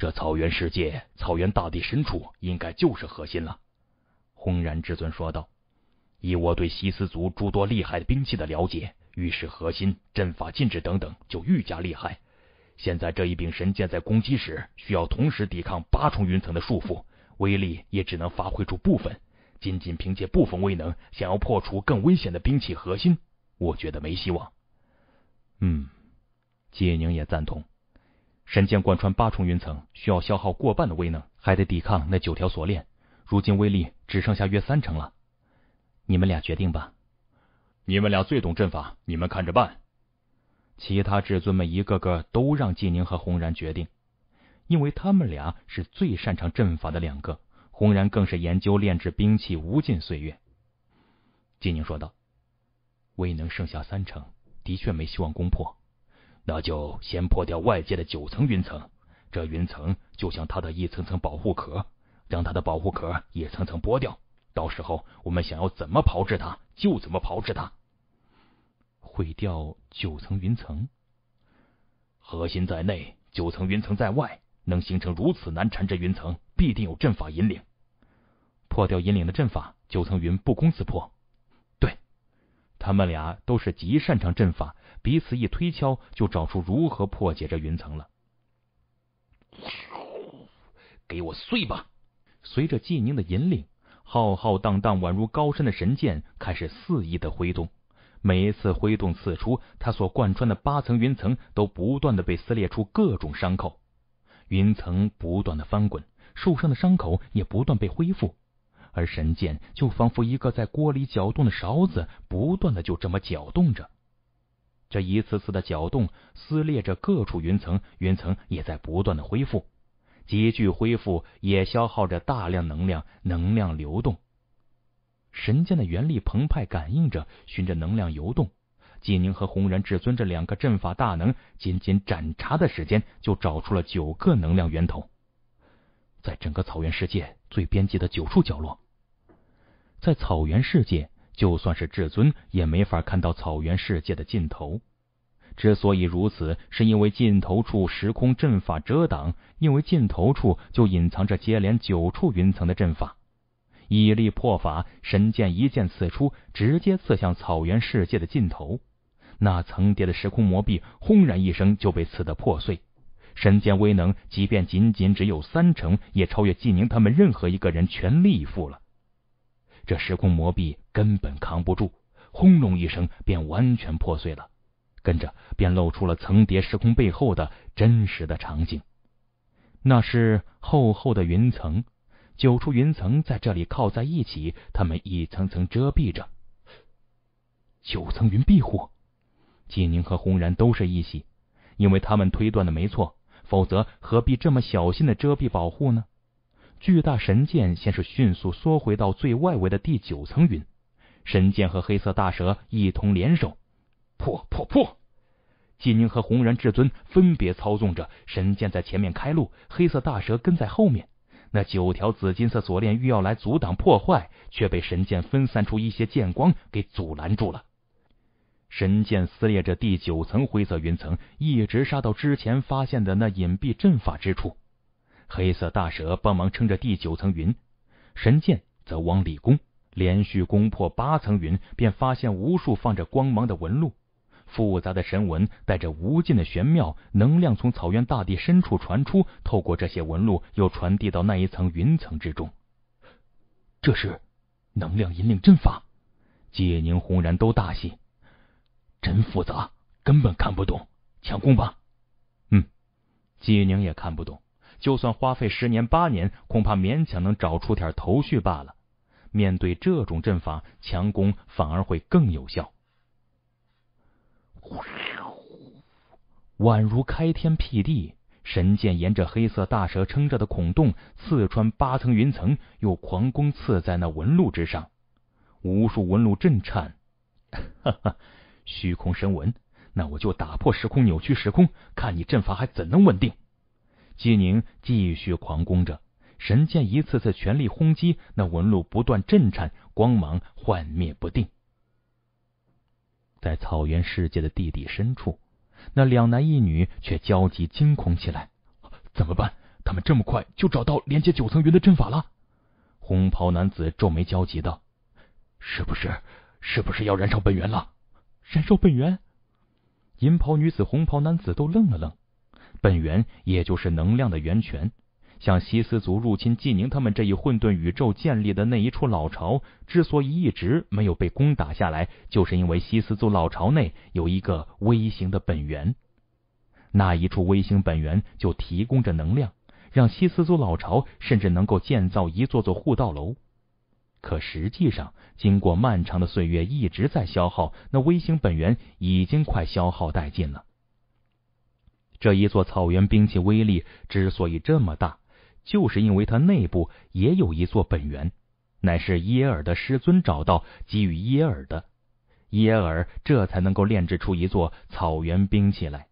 这草原世界，草原大地深处，应该就是核心了。轰然至尊说道：“以我对西斯族诸多厉害的兵器的了解，越是核心，阵法、禁制等等就愈加厉害。现在这一柄神剑在攻击时，需要同时抵抗八重云层的束缚，威力也只能发挥出部分。仅仅凭借部分威能，想要破除更危险的兵器核心，我觉得没希望。”嗯，季宁也赞同。神剑贯穿八重云层，需要消耗过半的威能，还得抵抗那九条锁链。如今威力只剩下约三成了，你们俩决定吧。你们俩最懂阵法，你们看着办。其他至尊们一个个都让纪宁和红然决定，因为他们俩是最擅长阵法的两个。红然更是研究炼制兵器无尽岁月。纪宁说道：“威能剩下三成，的确没希望攻破。”那就先破掉外界的九层云层，这云层就像它的一层层保护壳，将它的保护壳一层层剥掉。到时候我们想要怎么炮制它，就怎么炮制它。毁掉九层云层，核心在内，九层云层在外，能形成如此难缠之云层，必定有阵法引领。破掉引领的阵法，九层云不攻自破。对他们俩都是极擅长阵法。彼此一推敲，就找出如何破解这云层了。给我碎吧！随着季宁的引领，浩浩荡荡、宛如高山的神剑开始肆意的挥动。每一次挥动，刺出他所贯穿的八层云层，都不断的被撕裂出各种伤口。云层不断的翻滚，受伤的伤口也不断被恢复，而神剑就仿佛一个在锅里搅动的勺子，不断的就这么搅动着。这一次次的搅动撕裂着各处云层，云层也在不断的恢复。急剧恢复也消耗着大量能量，能量流动，神剑的元力澎湃，感应着，循着能量游动。纪宁和红人至尊这两个阵法大能，仅仅斩茶的时间，就找出了九个能量源头，在整个草原世界最边际的九处角落。在草原世界，就算是至尊也没法看到草原世界的尽头。之所以如此，是因为尽头处时空阵法遮挡，因为尽头处就隐藏着接连九处云层的阵法。以力破法，神剑一剑刺出，直接刺向草原世界的尽头。那层叠的时空魔壁轰然一声就被刺得破碎。神剑威能，即便仅仅只有三成，也超越纪宁他们任何一个人全力以赴了。这时空魔壁根本扛不住，轰隆一声，便完全破碎了。跟着便露出了层叠时空背后的真实的场景，那是厚厚的云层，九处云层在这里靠在一起，他们一层层遮蔽着九层云庇护。纪宁和洪然都是一喜，因为他们推断的没错，否则何必这么小心的遮蔽保护呢？巨大神剑先是迅速缩回到最外围的第九层云，神剑和黑色大蛇一同联手。破破破！纪宁和红人至尊分别操纵着神剑在前面开路，黑色大蛇跟在后面。那九条紫金色锁链欲要来阻挡破坏，却被神剑分散出一些剑光给阻拦住了。神剑撕裂着第九层灰色云层，一直杀到之前发现的那隐蔽阵法之处。黑色大蛇帮忙撑着第九层云，神剑则往里攻，连续攻破八层云，便发现无数放着光芒的纹路。复杂的神纹带着无尽的玄妙，能量从草原大地深处传出，透过这些纹路，又传递到那一层云层之中。这是能量引领阵法。季宁、轰然都大喜，真复杂，根本看不懂。强攻吧。嗯，季宁也看不懂，就算花费十年八年，恐怕勉强能找出点头绪罢了。面对这种阵法，强攻反而会更有效。宛如开天辟地，神剑沿着黑色大蛇撑着的孔洞刺穿八层云层，又狂攻刺在那纹路之上，无数纹路震颤。哈哈，虚空神纹，那我就打破时空，扭曲时空，看你阵法还怎能稳定？季宁继续狂攻着，神剑一次次全力轰击，那纹路不断震颤，光芒幻灭不定。在草原世界的地底深处，那两男一女却焦急惊恐起来。怎么办？他们这么快就找到连接九层云的阵法了？红袍男子皱眉焦急道：“是不是，是不是要燃烧本源了？燃烧本源？”银袍女子、红袍男子都愣了愣，本源也就是能量的源泉。像西斯族入侵纪宁他们这一混沌宇宙建立的那一处老巢，之所以一直没有被攻打下来，就是因为西斯族老巢内有一个微型的本源，那一处微型本源就提供着能量，让西斯族老巢甚至能够建造一座座护道楼。可实际上，经过漫长的岁月一直在消耗，那微型本源已经快消耗殆尽了。这一座草原兵器威力之所以这么大。就是因为他内部也有一座本源，乃是耶尔的师尊找到给予耶尔的，耶尔这才能够炼制出一座草原兵器来。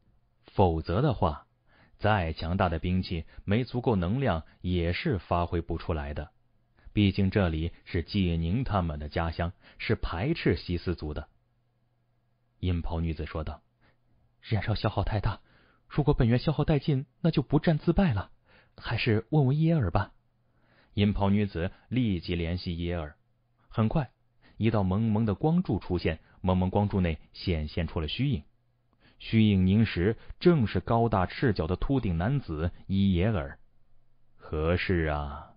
否则的话，再强大的兵器没足够能量也是发挥不出来的。毕竟这里是济宁他们的家乡，是排斥西斯族的。阴袍女子说道：“燃烧消耗太大，如果本源消耗殆尽，那就不战自败了。”还是问问耶尔吧。银袍女子立即联系耶尔。很快，一道蒙蒙的光柱出现，蒙蒙光柱内显现出了虚影，虚影凝实，正是高大赤脚的秃顶男子伊耶尔。何事啊？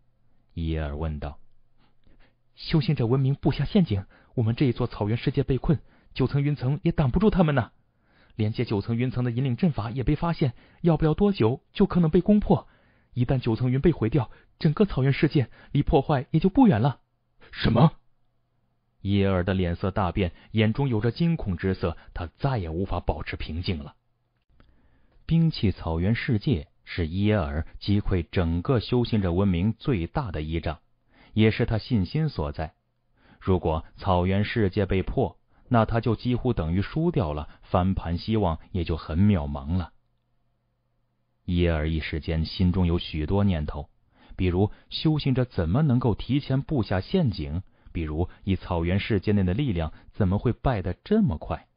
耶尔问道。修行者文明布下陷阱，我们这一座草原世界被困，九层云层也挡不住他们呢。连接九层云层的引领阵法也被发现，要不了多久就可能被攻破。一旦九层云被毁掉，整个草原世界离破坏也就不远了。什么？耶尔的脸色大变，眼中有着惊恐之色，他再也无法保持平静了。兵器草原世界是耶尔击溃整个修行者文明最大的依仗，也是他信心所在。如果草原世界被破，那他就几乎等于输掉了，翻盘希望也就很渺茫了。耶尔一时间心中有许多念头，比如修行者怎么能够提前布下陷阱？比如以草原世界内的力量，怎么会败得这么快？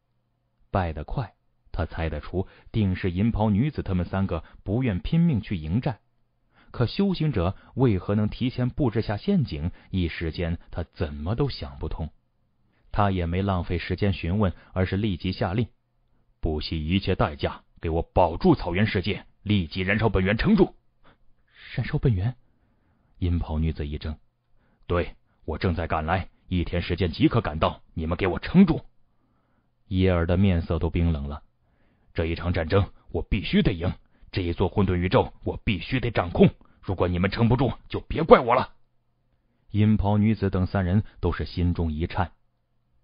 败得快，他猜得出，定是银袍女子他们三个不愿拼命去迎战。可修行者为何能提前布置下陷阱？一时间他怎么都想不通。他也没浪费时间询问，而是立即下令：不惜一切代价，给我保住草原世界！立即燃烧本源，撑住！燃烧本源，阴袍女子一怔。对我正在赶来，一天时间即可赶到，你们给我撑住！耶尔的面色都冰冷了。这一场战争，我必须得赢！这一座混沌宇宙，我必须得掌控！如果你们撑不住，就别怪我了！阴袍女子等三人都是心中一颤，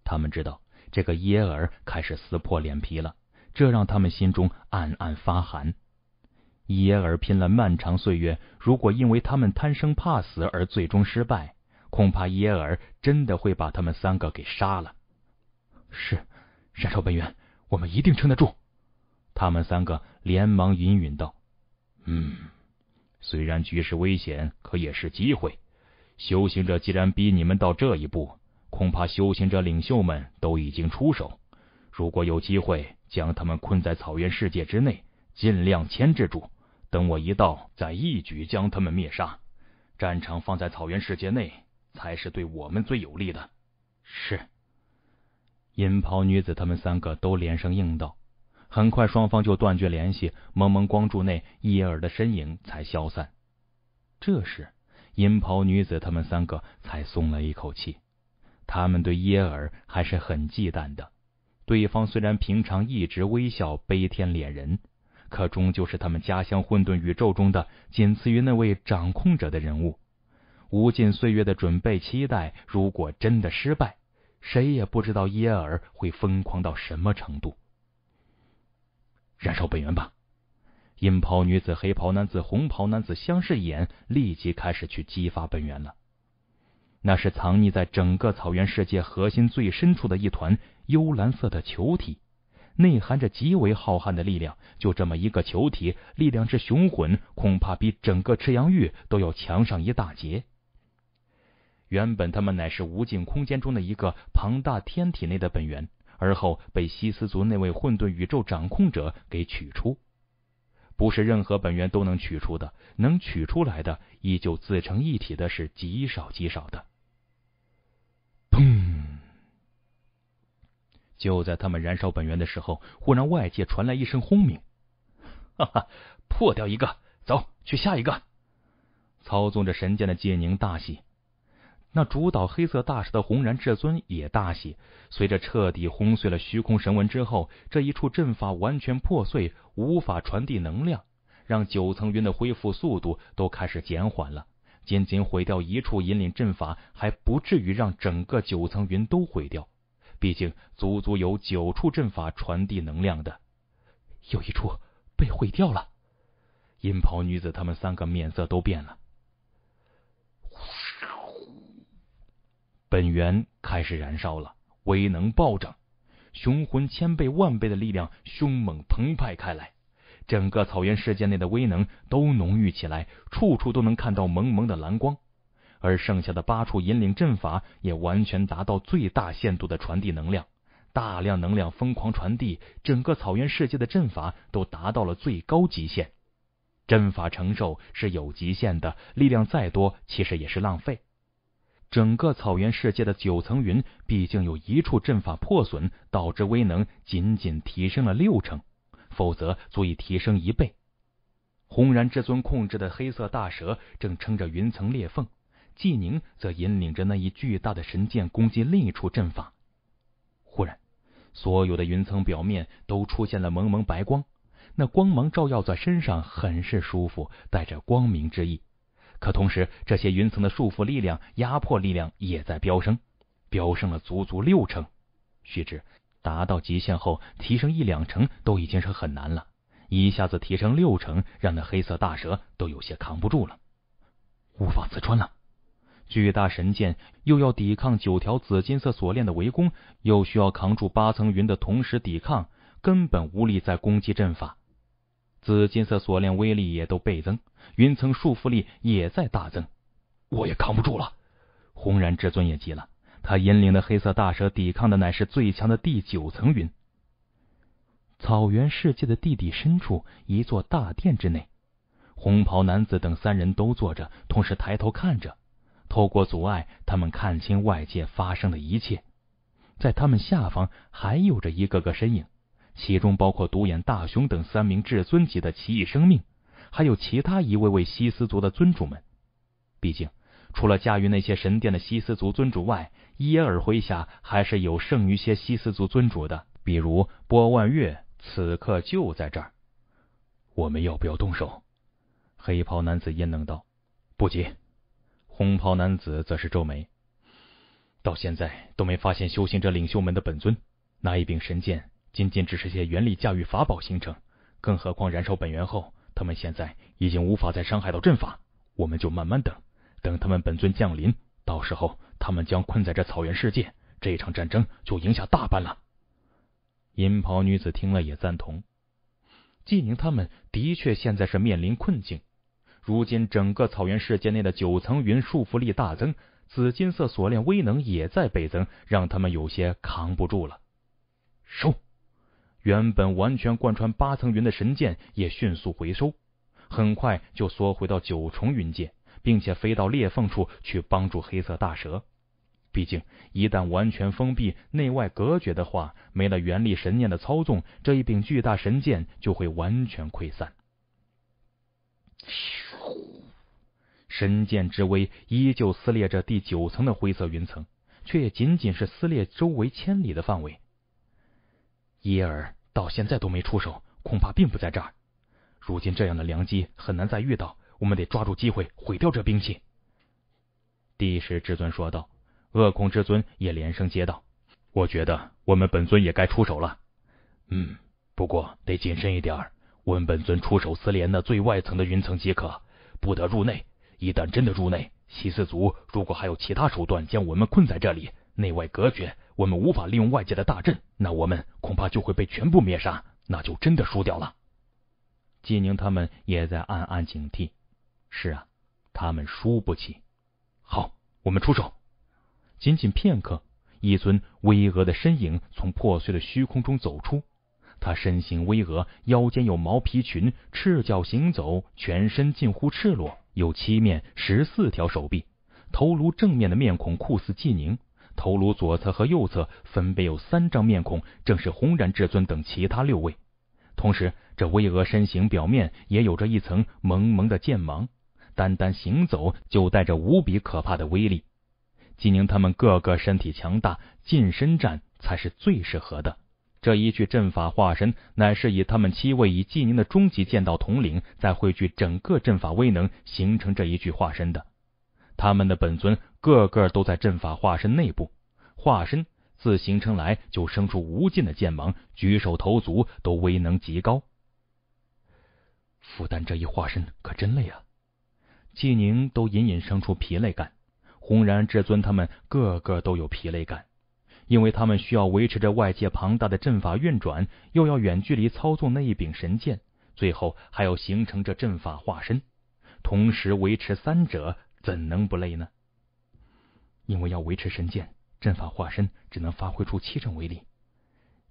他们知道这个耶尔开始撕破脸皮了，这让他们心中暗暗发寒。耶尔拼了漫长岁月，如果因为他们贪生怕死而最终失败，恐怕耶尔真的会把他们三个给杀了。是，山兽本源，我们一定撑得住。他们三个连忙隐允道：“嗯，虽然局势危险，可也是机会。修行者既然逼你们到这一步，恐怕修行者领袖们都已经出手。如果有机会，将他们困在草原世界之内，尽量牵制住。”等我一到，再一举将他们灭杀。战场放在草原世界内，才是对我们最有利的。是，银袍女子他们三个都连声应道。很快，双方就断绝联系。蒙蒙光柱内，耶尔的身影才消散。这时，银袍女子他们三个才松了一口气。他们对耶尔还是很忌惮的。对方虽然平常一直微笑，悲天怜人。可终究是他们家乡混沌宇宙中的仅次于那位掌控者的人物。无尽岁月的准备、期待，如果真的失败，谁也不知道耶尔会疯狂到什么程度。燃烧本源吧！银袍女子、黑袍男子、红袍男子相视眼，立即开始去激发本源了。那是藏匿在整个草原世界核心最深处的一团幽蓝色的球体。内含着极为浩瀚的力量，就这么一个球体，力量之雄浑，恐怕比整个赤阳域都要强上一大截。原本他们乃是无尽空间中的一个庞大天体内的本源，而后被西斯族那位混沌宇宙掌控者给取出，不是任何本源都能取出的，能取出来的，依旧自成一体的是极少极少的。就在他们燃烧本源的时候，忽然外界传来一声轰鸣，哈哈，破掉一个，走去下一个。操纵着神剑的界宁大喜，那主导黑色大石的红然至尊也大喜。随着彻底轰碎了虚空神纹之后，这一处阵法完全破碎，无法传递能量，让九层云的恢复速度都开始减缓了。仅仅毁掉一处引领阵法，还不至于让整个九层云都毁掉。毕竟，足足有九处阵法传递能量的，有一处被毁掉了。阴袍女子他们三个面色都变了。本源开始燃烧了，威能暴涨，雄浑千倍万倍的力量凶猛澎湃开来，整个草原世界内的威能都浓郁起来，处处都能看到蒙蒙的蓝光。而剩下的八处引领阵法也完全达到最大限度的传递能量，大量能量疯狂传递，整个草原世界的阵法都达到了最高极限。阵法承受是有极限的，力量再多其实也是浪费。整个草原世界的九层云，毕竟有一处阵法破损，导致威能仅仅提升了六成，否则足以提升一倍。轰然，至尊控制的黑色大蛇正撑着云层裂缝。纪宁则引领着那一巨大的神剑攻击另一处阵法。忽然，所有的云层表面都出现了蒙蒙白光，那光芒照耀在身上，很是舒服，带着光明之意。可同时，这些云层的束缚力量、压迫力量也在飙升，飙升了足足六成。须知，达到极限后，提升一两成都已经是很难了，一下子提升六成，让那黑色大蛇都有些扛不住了，无法刺穿了。巨大神剑又要抵抗九条紫金色锁链的围攻，又需要扛住八层云的同时抵抗，根本无力再攻击阵法。紫金色锁链威力也都倍增，云层束缚力也在大增，我也扛不住了。红然至尊也急了，他引领的黑色大蛇抵抗的乃是最强的第九层云。草原世界的地底深处，一座大殿之内，红袍男子等三人都坐着，同时抬头看着。透过阻碍，他们看清外界发生的一切。在他们下方，还有着一个个身影，其中包括独眼大熊等三名至尊级的奇异生命，还有其他一位位西斯族的尊主们。毕竟，除了驾驭那些神殿的西斯族尊主外，耶尔麾下还是有剩余些西斯族尊主的，比如波万月，此刻就在这儿。我们要不要动手？黑袍男子阴冷道：“不急。”红袍男子则是皱眉，到现在都没发现修行者领袖们的本尊。那一柄神剑仅仅只是些元力驾驭法宝形成，更何况燃烧本源后，他们现在已经无法再伤害到阵法。我们就慢慢等，等他们本尊降临，到时候他们将困在这草原世界，这一场战争就影响大半了。银袍女子听了也赞同，纪宁他们的确现在是面临困境。如今整个草原世界内的九层云束缚力大增，紫金色锁链威能也在倍增，让他们有些扛不住了。收！原本完全贯穿八层云的神剑也迅速回收，很快就缩回到九重云界，并且飞到裂缝处去帮助黑色大蛇。毕竟，一旦完全封闭、内外隔绝的话，没了原力神念的操纵，这一柄巨大神剑就会完全溃散。神剑之威依旧撕裂着第九层的灰色云层，却也仅仅是撕裂周围千里的范围。耶尔到现在都没出手，恐怕并不在这儿。如今这样的良机很难再遇到，我们得抓住机会毁掉这兵器。帝师至尊说道，恶空至尊也连声接道：“我觉得我们本尊也该出手了。”嗯，不过得谨慎一点，我们本尊出手撕裂那最外层的云层即可，不得入内。一旦真的入内，西斯族如果还有其他手段将我们困在这里，内外隔绝，我们无法利用外界的大阵，那我们恐怕就会被全部灭杀，那就真的输掉了。季宁他们也在暗暗警惕。是啊，他们输不起。好，我们出手。仅仅片刻，一尊巍峨的身影从破碎的虚空中走出，他身形巍峨，腰间有毛皮裙，赤脚行走，全身近乎赤裸。有七面、十四条手臂，头颅正面的面孔酷似纪宁，头颅左侧和右侧分别有三张面孔，正是轰然至尊等其他六位。同时，这巍峨身形表面也有着一层蒙蒙的剑芒，单单行走就带着无比可怕的威力。纪宁他们个个身体强大，近身战才是最适合的。这一具阵法化身，乃是以他们七位以纪宁的终极剑道统领，在汇聚整个阵法威能，形成这一具化身的。他们的本尊个个都在阵法化身内部，化身自形成来就生出无尽的剑芒，举手投足都威能极高。负担这一化身可真累啊！纪宁都隐隐生出疲累感，红然至尊他们个个都有疲累感。因为他们需要维持着外界庞大的阵法运转，又要远距离操纵那一柄神剑，最后还要形成这阵法化身，同时维持三者，怎能不累呢？因为要维持神剑阵法化身，只能发挥出七成威力。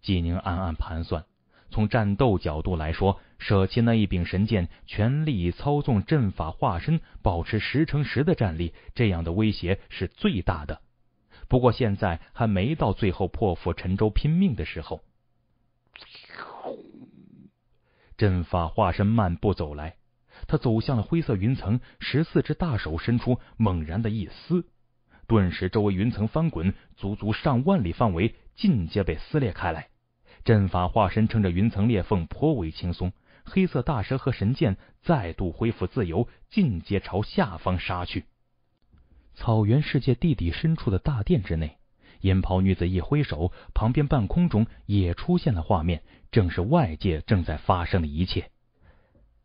纪宁暗暗盘算：从战斗角度来说，舍弃那一柄神剑，全力操纵阵法化身，保持十乘十的战力，这样的威胁是最大的。不过现在还没到最后破釜沉舟拼命的时候。阵法化身漫步走来，他走向了灰色云层，十四只大手伸出，猛然的一撕，顿时周围云层翻滚，足足上万里范围尽皆被撕裂开来。阵法化身撑着云层裂缝颇为轻松，黑色大蛇和神剑再度恢复自由，尽皆朝下方杀去。草原世界地底深处的大殿之内，银袍女子一挥手，旁边半空中也出现了画面，正是外界正在发生的一切。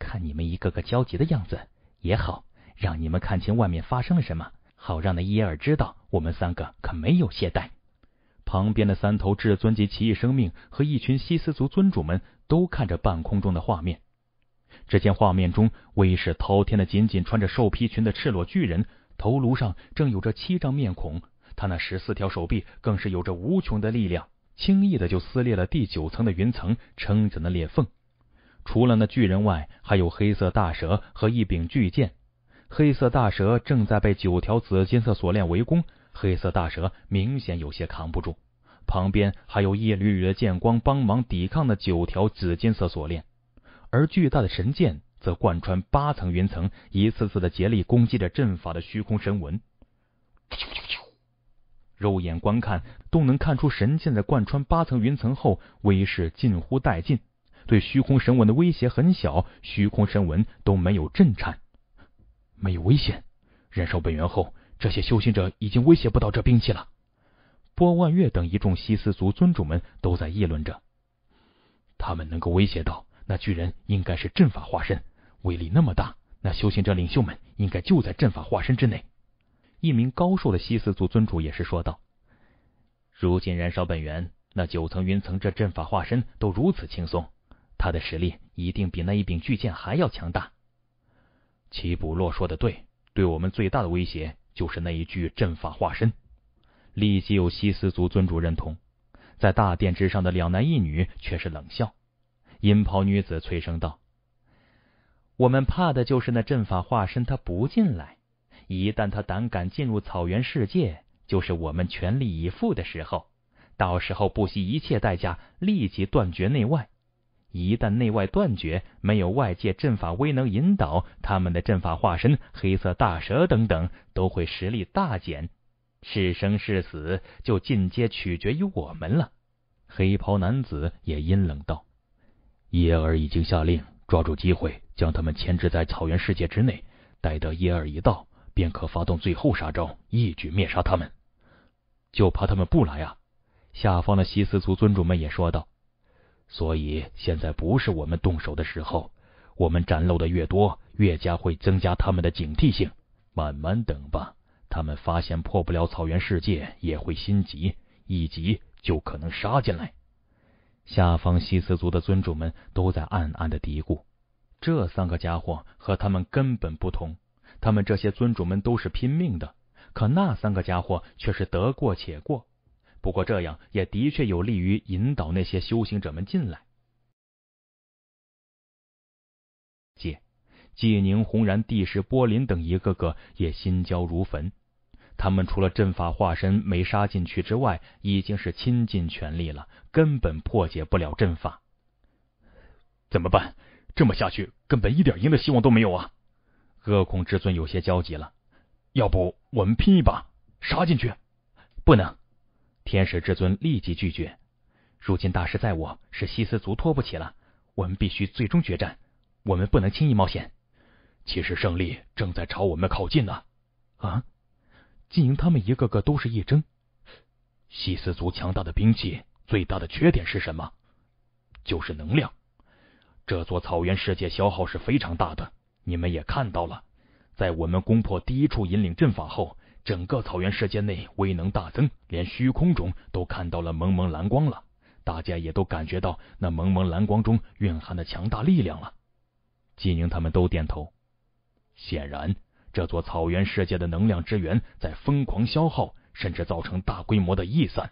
看你们一个个焦急的样子，也好让你们看清外面发生了什么，好让那伊尔知道，我们三个可没有懈怠。旁边的三头至尊级奇异生命和一群西斯族尊主们都看着半空中的画面，只见画面中威势滔天的、仅仅穿着兽皮裙的赤裸巨人。头颅上正有着七张面孔，他那十四条手臂更是有着无穷的力量，轻易的就撕裂了第九层的云层，撑着那裂缝。除了那巨人外，还有黑色大蛇和一柄巨剑。黑色大蛇正在被九条紫金色锁链围攻，黑色大蛇明显有些扛不住。旁边还有一缕缕的剑光帮忙抵抗那九条紫金色锁链，而巨大的神剑。则贯穿八层云层，一次次的竭力攻击着阵法的虚空神纹。肉眼观看，都能看出神剑在贯穿八层云层后，威势近乎殆尽，对虚空神纹的威胁很小，虚空神纹都没有震颤，没有危险。忍受本源后，这些修行者已经威胁不到这兵器了。波万月等一众西斯族尊主们都在议论着，他们能够威胁到那巨人，应该是阵法化身。威力那么大，那修行者领袖们应该就在阵法化身之内。一名高寿的西斯族尊主也是说道：“如今燃烧本源，那九层云层这阵法化身都如此轻松，他的实力一定比那一柄巨剑还要强大。”齐卜洛说的对，对我们最大的威胁就是那一具阵法化身。立即有西斯族尊主认同，在大殿之上的两男一女却是冷笑，阴袍女子催声道。我们怕的就是那阵法化身，他不进来。一旦他胆敢进入草原世界，就是我们全力以赴的时候。到时候不惜一切代价，立即断绝内外。一旦内外断绝，没有外界阵法威能引导，他们的阵法化身、黑色大蛇等等，都会实力大减。是生是死，就尽皆取决于我们了。黑袍男子也阴冷道：“叶儿已经下令，抓住机会。”将他们牵制在草原世界之内，待得耶尔一到，便可发动最后杀招，一举灭杀他们。就怕他们不来啊！下方的西斯族尊主们也说道：“所以现在不是我们动手的时候。我们展露的越多，越加会增加他们的警惕性。慢慢等吧，他们发现破不了草原世界，也会心急，一急就可能杀进来。”下方西斯族的尊主们都在暗暗的嘀咕。这三个家伙和他们根本不同，他们这些尊主们都是拼命的，可那三个家伙却是得过且过。不过这样也的确有利于引导那些修行者们进来。季季宁、红然、帝师波林等一个个也心焦如焚，他们除了阵法化身没杀进去之外，已经是倾尽全力了，根本破解不了阵法，怎么办？这么下去，根本一点赢的希望都没有啊！恶恐至尊有些焦急了，要不我们拼一把，杀进去？不能！天使至尊立即拒绝。如今大势在我，是西斯族拖不起了。我们必须最终决战，我们不能轻易冒险。其实胜利正在朝我们靠近呢！啊！金莹他们一个个都是一怔。西斯族强大的兵器最大的缺点是什么？就是能量。这座草原世界消耗是非常大的，你们也看到了。在我们攻破第一处引领阵法后，整个草原世界内威能大增，连虚空中都看到了蒙蒙蓝光了。大家也都感觉到那蒙蒙蓝光中蕴含的强大力量了。季宁他们都点头，显然这座草原世界的能量之源在疯狂消耗，甚至造成大规模的溢散。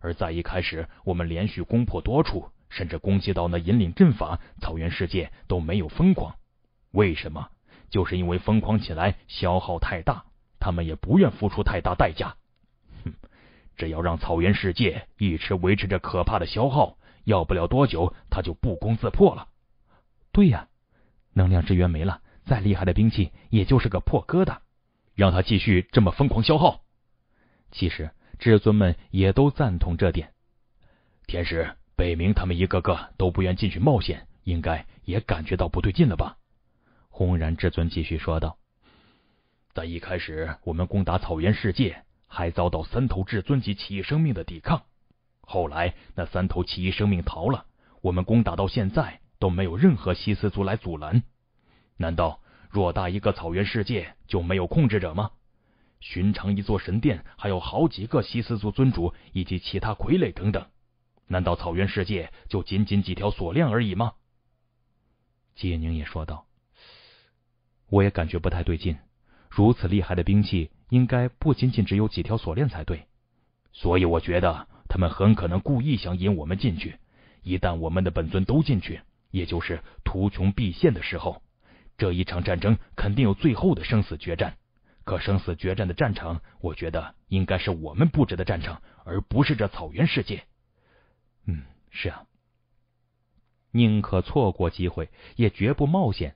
而在一开始，我们连续攻破多处。甚至攻击到那引领阵法，草原世界都没有疯狂。为什么？就是因为疯狂起来消耗太大，他们也不愿付出太大代价。哼！只要让草原世界一直维持着可怕的消耗，要不了多久，它就不攻自破了。对呀，能量之源没了，再厉害的兵器也就是个破疙瘩。让他继续这么疯狂消耗。其实，至尊们也都赞同这点。天使。北冥他们一个个都不愿进去冒险，应该也感觉到不对劲了吧？轰然至尊继续说道：“在一开始，我们攻打草原世界，还遭到三头至尊级奇异生命的抵抗。后来，那三头奇异生命逃了，我们攻打到现在都没有任何西斯族来阻拦。难道偌大一个草原世界就没有控制者吗？寻常一座神殿，还有好几个西斯族尊主以及其他傀儡等等。”难道草原世界就仅仅几条锁链而已吗？季宁也说道：“我也感觉不太对劲。如此厉害的兵器，应该不仅仅只有几条锁链才对。所以，我觉得他们很可能故意想引我们进去。一旦我们的本尊都进去，也就是图穷匕现的时候。这一场战争肯定有最后的生死决战。可生死决战的战场，我觉得应该是我们布置的战场，而不是这草原世界。”嗯，是啊，宁可错过机会，也绝不冒险，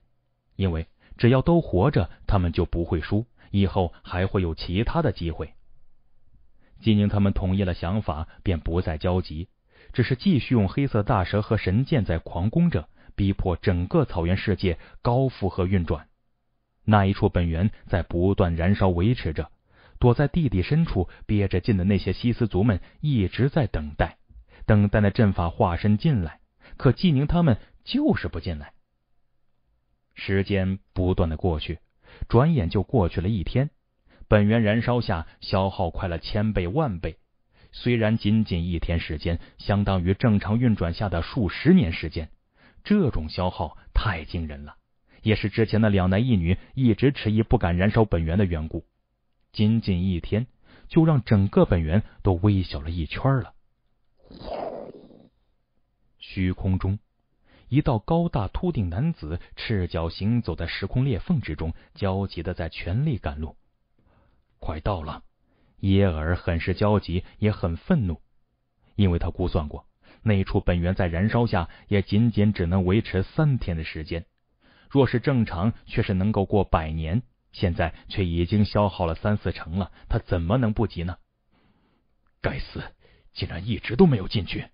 因为只要都活着，他们就不会输。以后还会有其他的机会。金宁他们同意了想法，便不再焦急，只是继续用黑色大蛇和神剑在狂攻着，逼迫整个草原世界高负荷运转。那一处本源在不断燃烧维持着，躲在地底深处憋着劲的那些西斯族们一直在等待。等待那阵法化身进来，可纪宁他们就是不进来。时间不断的过去，转眼就过去了一天。本源燃烧下，消耗快了千倍万倍。虽然仅仅一天时间，相当于正常运转下的数十年时间，这种消耗太惊人了，也是之前的两男一女一直迟疑不敢燃烧本源的缘故。仅仅一天，就让整个本源都微小了一圈了。虚空中，一道高大秃顶男子赤脚行走在时空裂缝之中，焦急的在全力赶路。快到了！耶尔很是焦急，也很愤怒，因为他估算过，那处本源在燃烧下也仅仅只能维持三天的时间。若是正常，却是能够过百年。现在却已经消耗了三四成了，他怎么能不急呢？该死！竟然一直都没有进去。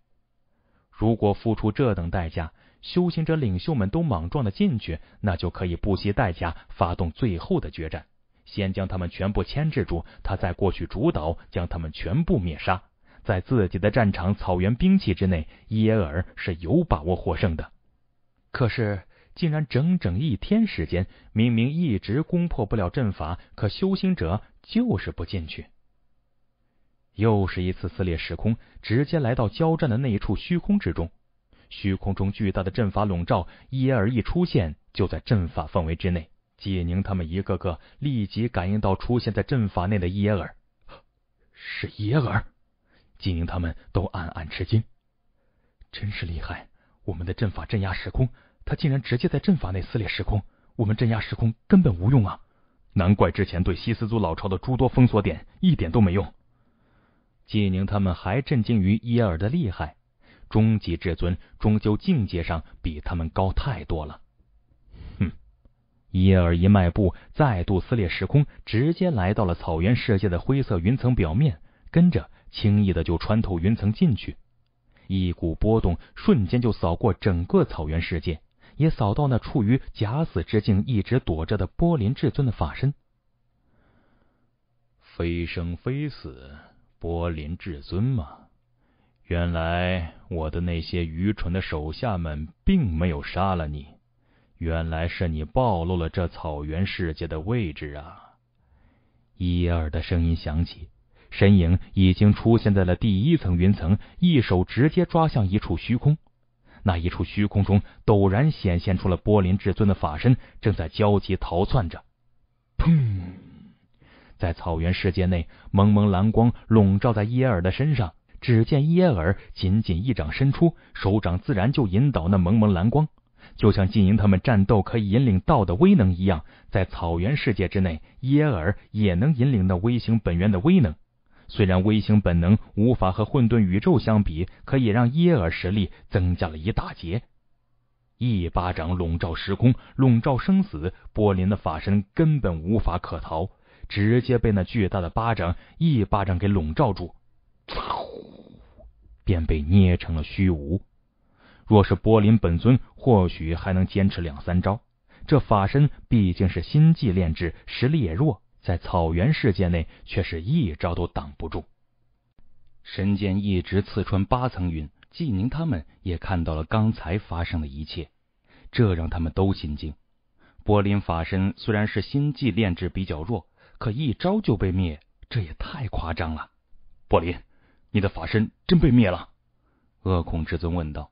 如果付出这等代价，修行者领袖们都莽撞的进去，那就可以不惜代价发动最后的决战，先将他们全部牵制住，他再过去主导，将他们全部灭杀。在自己的战场草原兵器之内，耶尔是有把握获胜的。可是，竟然整整一天时间，明明一直攻破不了阵法，可修行者就是不进去。又是一次撕裂时空，直接来到交战的那一处虚空之中。虚空中巨大的阵法笼罩，耶尔一出现就在阵法范围之内。纪宁他们一个个立即感应到出现在阵法内的耶尔，是耶尔。纪宁他们都暗暗吃惊，真是厉害！我们的阵法镇压时空，他竟然直接在阵法内撕裂时空，我们镇压时空根本无用啊！难怪之前对西斯族老巢的诸多封锁点一点都没用。纪宁他们还震惊于耶尔的厉害，终极至尊终究境界上比他们高太多了。哼！耶尔一迈步，再度撕裂时空，直接来到了草原世界的灰色云层表面，跟着轻易的就穿透云层进去。一股波动瞬间就扫过整个草原世界，也扫到那处于假死之境一直躲着的波林至尊的法身。非生非死。波林至尊吗？原来我的那些愚蠢的手下们并没有杀了你，原来是你暴露了这草原世界的位置啊！伊尔的声音响起，身影已经出现在了第一层云层，一手直接抓向一处虚空，那一处虚空中陡然显现出了波林至尊的法身，正在焦急逃窜着。砰！在草原世界内，蒙蒙蓝光笼罩在耶尔的身上。只见耶尔仅仅一掌伸出，手掌自然就引导那蒙蒙蓝光，就像进行他们战斗可以引领道的威能一样，在草原世界之内，耶尔也能引领那微型本源的威能。虽然微型本能无法和混沌宇宙相比，可也让耶尔实力增加了一大截。一巴掌笼罩时空，笼罩生死，柏林的法身根本无法可逃。直接被那巨大的巴掌一巴掌给笼罩住，便被捏成了虚无。若是柏林本尊，或许还能坚持两三招。这法身毕竟是心技炼制，实力也弱，在草原世界内却是一招都挡不住。神剑一直刺穿八层云，纪宁他们也看到了刚才发生的一切，这让他们都心惊。柏林法身虽然是心技炼制，比较弱。可一招就被灭，这也太夸张了！波林，你的法身真被灭了？恶恐至尊问道：“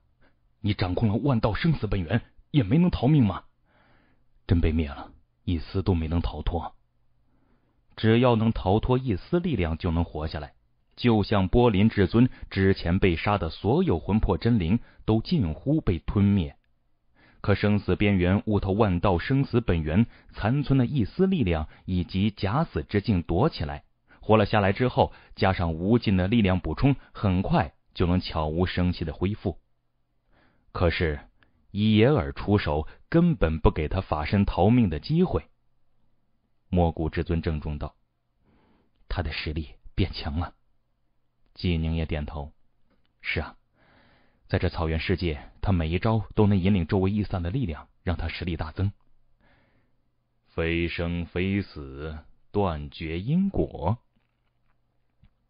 你掌控了万道生死本源，也没能逃命吗？真被灭了，一丝都没能逃脱。只要能逃脱一丝力量，就能活下来。就像波林至尊之前被杀的所有魂魄真灵，都近乎被吞灭。”可生死边缘悟透万道生死本源，残存的一丝力量以及假死之境躲起来，活了下来之后，加上无尽的力量补充，很快就能悄无声息的恢复。可是伊耶尔出手，根本不给他法身逃命的机会。莫古至尊郑重道：“他的实力变强了。”纪宁也点头：“是啊。”在这草原世界，他每一招都能引领周围异散的力量，让他实力大增。非生非死，断绝因果。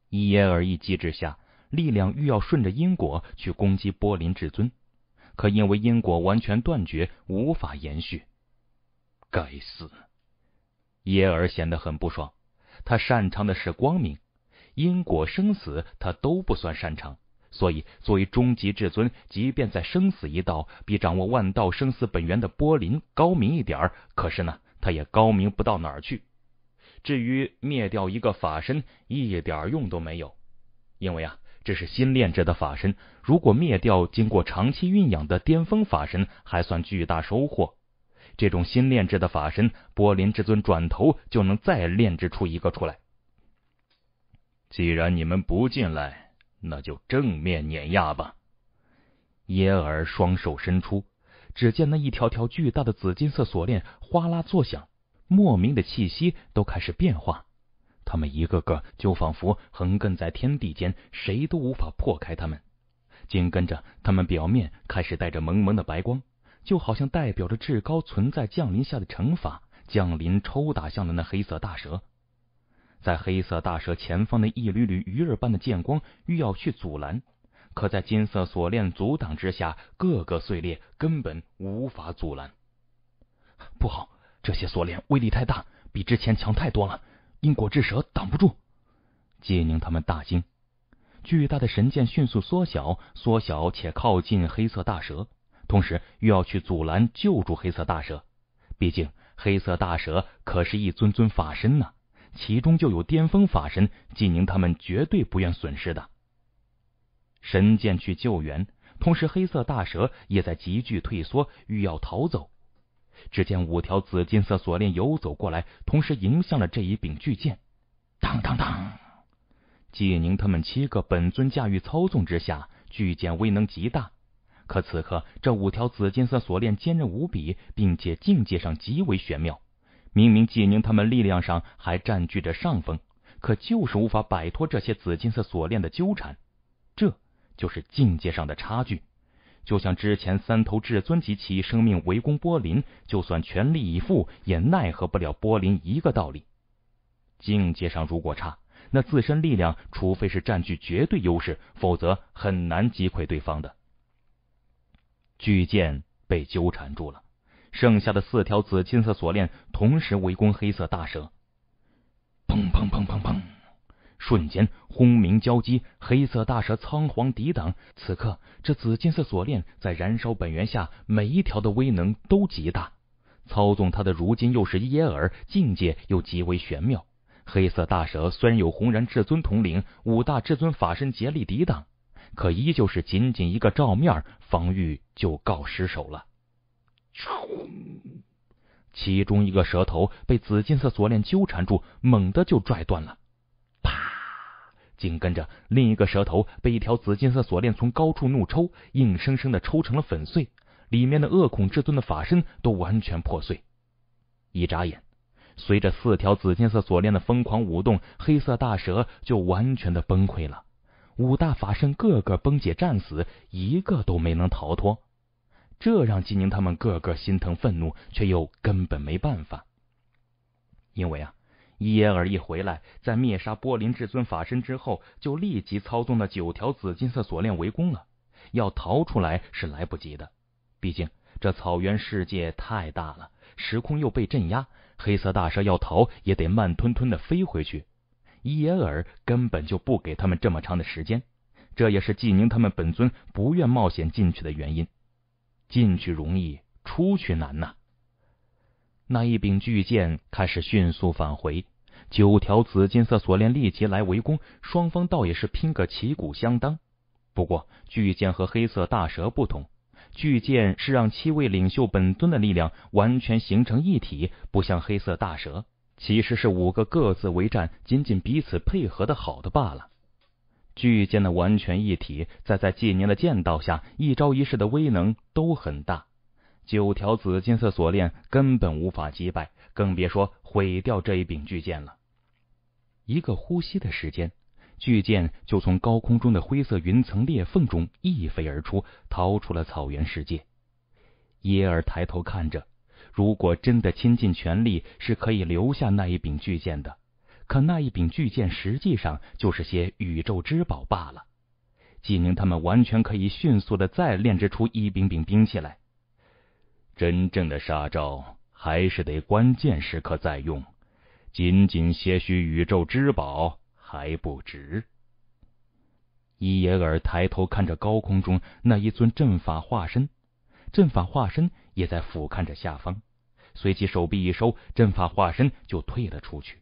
耶尔一击之下，力量欲要顺着因果去攻击波林至尊，可因为因果完全断绝，无法延续。该死！耶尔显得很不爽。他擅长的是光明，因果生死他都不算擅长。所以，作为终极至尊，即便在生死一道比掌握万道生死本源的波林高明一点，可是呢，他也高明不到哪儿去。至于灭掉一个法身，一点用都没有，因为啊，这是新炼制的法身。如果灭掉经过长期运养的巅峰法身，还算巨大收获。这种新炼制的法身，波林至尊转头就能再炼制出一个出来。既然你们不进来。那就正面碾压吧！耶尔双手伸出，只见那一条条巨大的紫金色锁链哗啦作响，莫名的气息都开始变化。他们一个个就仿佛横亘在天地间，谁都无法破开他们。紧跟着，他们表面开始带着蒙蒙的白光，就好像代表着至高存在降临下的惩罚，降临抽打向了那黑色大蛇。在黑色大蛇前方的一缕缕鱼儿般的剑光欲要去阻拦，可在金色锁链阻挡之下，个个碎裂，根本无法阻拦。不好，这些锁链威力太大，比之前强太多了，因果之蛇挡不住。季宁他们大惊，巨大的神剑迅速缩小、缩小且靠近黑色大蛇，同时又要去阻拦、救助黑色大蛇。毕竟，黑色大蛇可是一尊尊法身呢。其中就有巅峰法神纪宁，他们绝对不愿损失的。神剑去救援，同时黑色大蛇也在急剧退缩，欲要逃走。只见五条紫金色锁链游走过来，同时迎向了这一柄巨剑。当当当！纪宁他们七个本尊驾驭操纵之下，巨剑威能极大。可此刻这五条紫金色锁链坚韧无比，并且境界上极为玄妙。明明纪宁他们力量上还占据着上风，可就是无法摆脱这些紫金色锁链的纠缠。这就是境界上的差距。就像之前三头至尊级其生命围攻波林，就算全力以赴也奈何不了波林一个道理。境界上如果差，那自身力量除非是占据绝对优势，否则很难击溃对方的。巨剑被纠缠住了。剩下的四条紫金色锁链同时围攻黑色大蛇，砰砰砰砰砰！瞬间轰鸣交击，黑色大蛇仓皇抵挡。此刻这紫金色锁链在燃烧本源下，每一条的威能都极大。操纵它的如今又是耶尔，境界又极为玄妙。黑色大蛇虽然有红燃至尊统领五大至尊法身竭力抵挡，可依旧是仅仅一个照面，防御就告失手了。轰！其中一个蛇头被紫金色锁链纠缠住，猛地就拽断了。啪！紧跟着另一个蛇头被一条紫金色锁链从高处怒抽，硬生生的抽成了粉碎，里面的恶恐至尊的法身都完全破碎。一眨眼，随着四条紫金色锁链的疯狂舞动，黑色大蛇就完全的崩溃了。五大法身个个崩解战死，一个都没能逃脱。这让纪宁他们个个心疼愤怒，却又根本没办法。因为啊，伊耶尔一回来，在灭杀波林至尊法身之后，就立即操纵那九条紫金色锁链围攻了。要逃出来是来不及的，毕竟这草原世界太大了，时空又被镇压。黑色大蛇要逃，也得慢吞吞的飞回去。伊耶尔根本就不给他们这么长的时间，这也是纪宁他们本尊不愿冒险进去的原因。进去容易，出去难呐。那一柄巨剑开始迅速返回，九条紫金色锁链立即来围攻，双方倒也是拼个旗鼓相当。不过，巨剑和黑色大蛇不同，巨剑是让七位领袖本尊的力量完全形成一体，不像黑色大蛇，其实是五个各自为战，仅仅彼此配合的好的罢了。巨剑的完全一体，在在纪宁的剑道下，一招一式的威能都很大。九条紫金色锁链根本无法击败，更别说毁掉这一柄巨剑了。一个呼吸的时间，巨剑就从高空中的灰色云层裂缝中一飞而出，逃出了草原世界。耶尔抬头看着，如果真的倾尽全力，是可以留下那一柄巨剑的。可那一柄巨剑实际上就是些宇宙之宝罢了。纪宁他们完全可以迅速的再炼制出一柄柄兵器来。真正的杀招还是得关键时刻再用，仅仅些许宇宙之宝还不值。伊耶尔抬头看着高空中那一尊阵法化身，阵法化身也在俯瞰着下方。随即手臂一收，阵法化身就退了出去。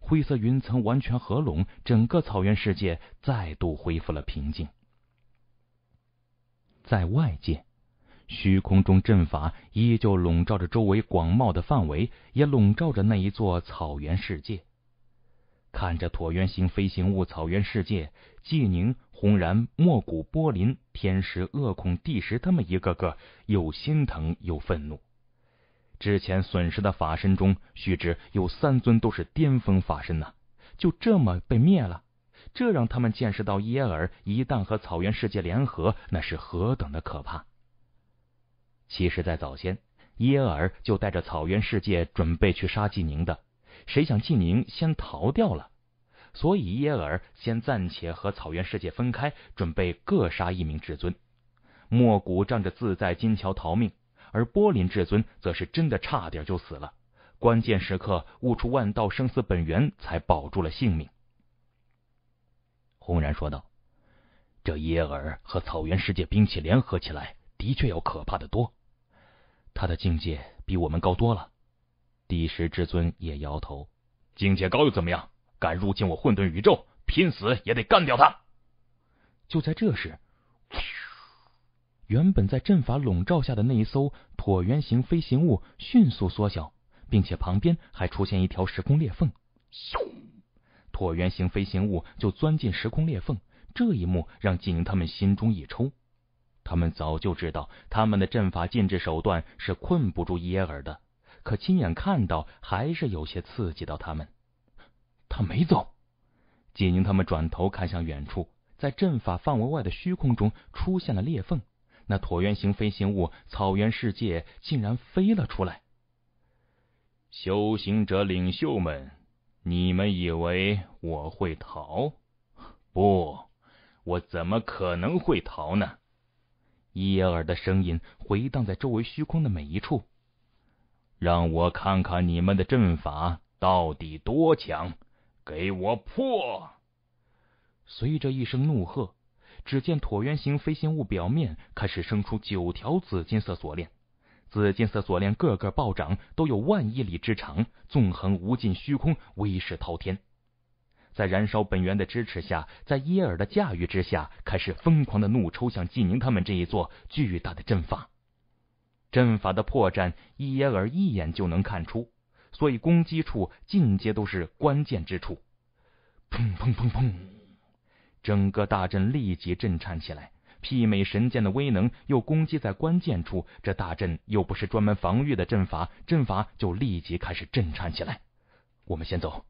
灰色云层完全合拢，整个草原世界再度恢复了平静。在外界，虚空中阵法依旧笼罩着周围广袤的范围，也笼罩着那一座草原世界。看着椭圆形飞行物，草原世界，纪宁、轰然、莫古、波林、天时、恶恐、地时，他们一个个又心疼又愤怒。之前损失的法身中，须知有三尊都是巅峰法身呐，就这么被灭了，这让他们见识到耶尔一旦和草原世界联合，那是何等的可怕。其实，在早先，耶尔就带着草原世界准备去杀纪宁的，谁想纪宁先逃掉了，所以耶尔先暂且和草原世界分开，准备各杀一名至尊。莫古仗着自在金桥逃命。而波林至尊则是真的差点就死了，关键时刻悟出万道生死本源，才保住了性命。轰然说道：“这耶尔和草原世界兵器联合起来，的确要可怕的多。他的境界比我们高多了。”第十至尊也摇头：“境界高又怎么样？敢入侵我混沌宇宙，拼死也得干掉他！”就在这时，原本在阵法笼罩下的那一艘椭圆形飞行物迅速缩小，并且旁边还出现一条时空裂缝。咻，椭圆形飞行物就钻进时空裂缝。这一幕让季宁他们心中一抽。他们早就知道他们的阵法禁制手段是困不住耶尔的，可亲眼看到还是有些刺激到他们。他没走。季宁他们转头看向远处，在阵法范围外的虚空中出现了裂缝。那椭圆形飞行物，草原世界竟然飞了出来。修行者领袖们，你们以为我会逃？不，我怎么可能会逃呢？耶尔的声音回荡在周围虚空的每一处，让我看看你们的阵法到底多强，给我破！随着一声怒喝。只见椭圆形飞行物表面开始生出九条紫金色锁链，紫金色锁链个个暴涨，都有万亿里之长，纵横无尽虚空，威势滔天。在燃烧本源的支持下，在耶尔的驾驭之下，开始疯狂的怒抽向纪宁他们这一座巨大的阵法。阵法的破绽，耶尔一眼就能看出，所以攻击处尽皆都是关键之处。砰砰砰砰！整个大阵立即震颤起来，媲美神剑的威能又攻击在关键处，这大阵又不是专门防御的阵法，阵法就立即开始震颤起来。我们先走。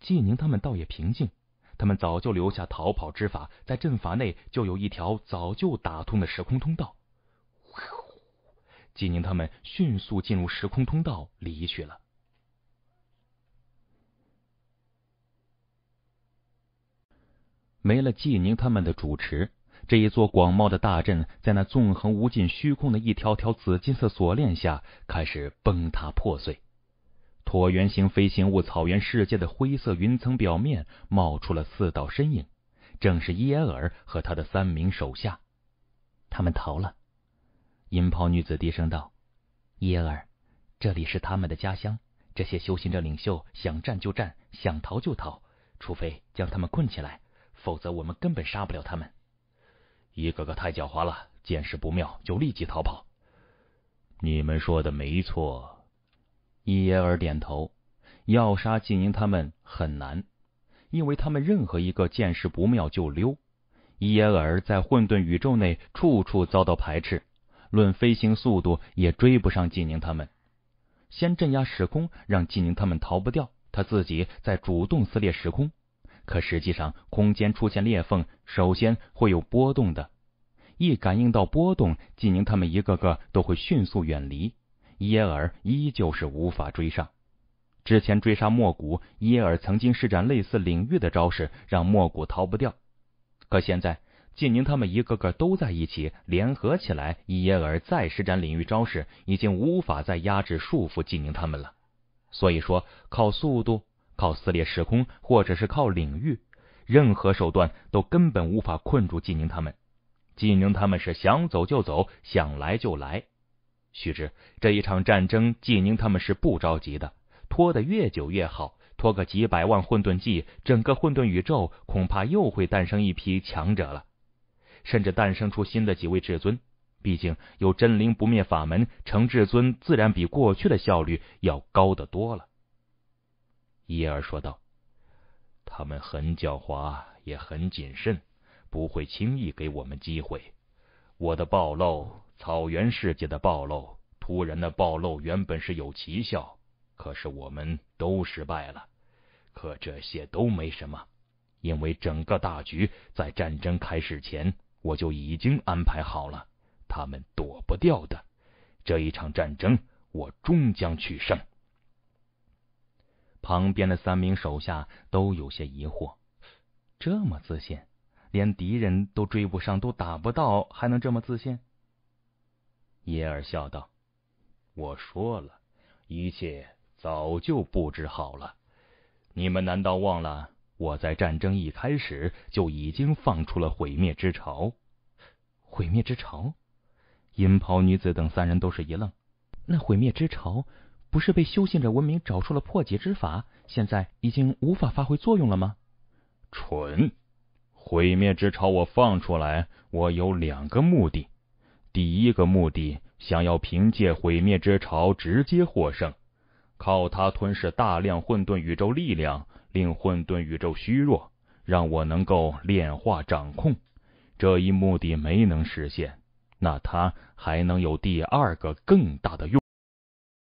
季宁他们倒也平静，他们早就留下逃跑之法，在阵法内就有一条早就打通的时空通道。季宁他们迅速进入时空通道离去了。没了纪宁他们的主持，这一座广袤的大阵在那纵横无尽虚空的一条条紫金色锁链下开始崩塌破碎。椭圆形飞行物草原世界的灰色云层表面冒出了四道身影，正是耶尔和他的三名手下。他们逃了，银袍女子低声道：“耶尔，这里是他们的家乡，这些修行者领袖想战就战，想逃就逃，除非将他们困起来。”否则，我们根本杀不了他们。一个个太狡猾了，见势不妙就立即逃跑。你们说的没错，伊耶尔点头。要杀纪宁他们很难，因为他们任何一个见势不妙就溜。伊耶尔在混沌宇宙内处处遭到排斥，论飞行速度也追不上纪宁他们。先镇压时空，让纪宁他们逃不掉，他自己再主动撕裂时空。可实际上，空间出现裂缝，首先会有波动的。一感应到波动，纪宁他们一个个都会迅速远离。耶尔依旧是无法追上。之前追杀莫古，耶尔曾经施展类似领域的招式，让莫古逃不掉。可现在，纪宁他们一个个都在一起联合起来，耶尔再施展领域招式，已经无法再压制束缚纪宁他们了。所以说，靠速度。靠撕裂时空，或者是靠领域，任何手段都根本无法困住纪宁他们。纪宁他们是想走就走，想来就来。须知这一场战争，纪宁他们是不着急的，拖得越久越好。拖个几百万混沌纪，整个混沌宇宙恐怕又会诞生一批强者了，甚至诞生出新的几位至尊。毕竟有真灵不灭法门成至尊，自然比过去的效率要高得多了。伊尔说道：“他们很狡猾，也很谨慎，不会轻易给我们机会。我的暴露，草原世界的暴露，突然的暴露，原本是有奇效，可是我们都失败了。可这些都没什么，因为整个大局在战争开始前我就已经安排好了，他们躲不掉的。这一场战争，我终将取胜。”旁边的三名手下都有些疑惑，这么自信，连敌人都追不上，都打不到，还能这么自信？耶尔笑道：“我说了，一切早就布置好了。你们难道忘了，我在战争一开始就已经放出了毁灭之潮？毁灭之潮？”银袍女子等三人都是一愣，那毁灭之潮。不是被修行者文明找出了破解之法，现在已经无法发挥作用了吗？蠢！毁灭之潮我放出来，我有两个目的。第一个目的，想要凭借毁灭之潮直接获胜，靠它吞噬大量混沌宇宙力量，令混沌宇宙虚弱，让我能够炼化掌控。这一目的没能实现，那它还能有第二个更大的用？